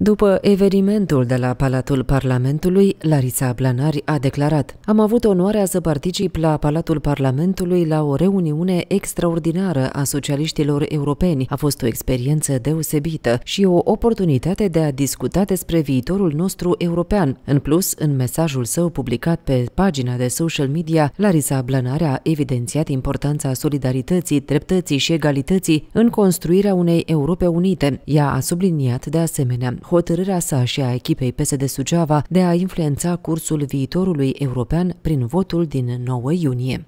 După evenimentul de la Palatul Parlamentului, Larisa Blanari a declarat Am avut onoarea să particip la Palatul Parlamentului la o reuniune extraordinară a socialiștilor europeni. A fost o experiență deosebită și o oportunitate de a discuta despre viitorul nostru european. În plus, în mesajul său publicat pe pagina de social media, Larisa Blanari a evidențiat importanța solidarității, dreptății și egalității în construirea unei Europe unite. Ea a subliniat de asemenea hotărârea sa și a echipei PSD Suceava de a influența cursul viitorului european prin votul din 9 iunie.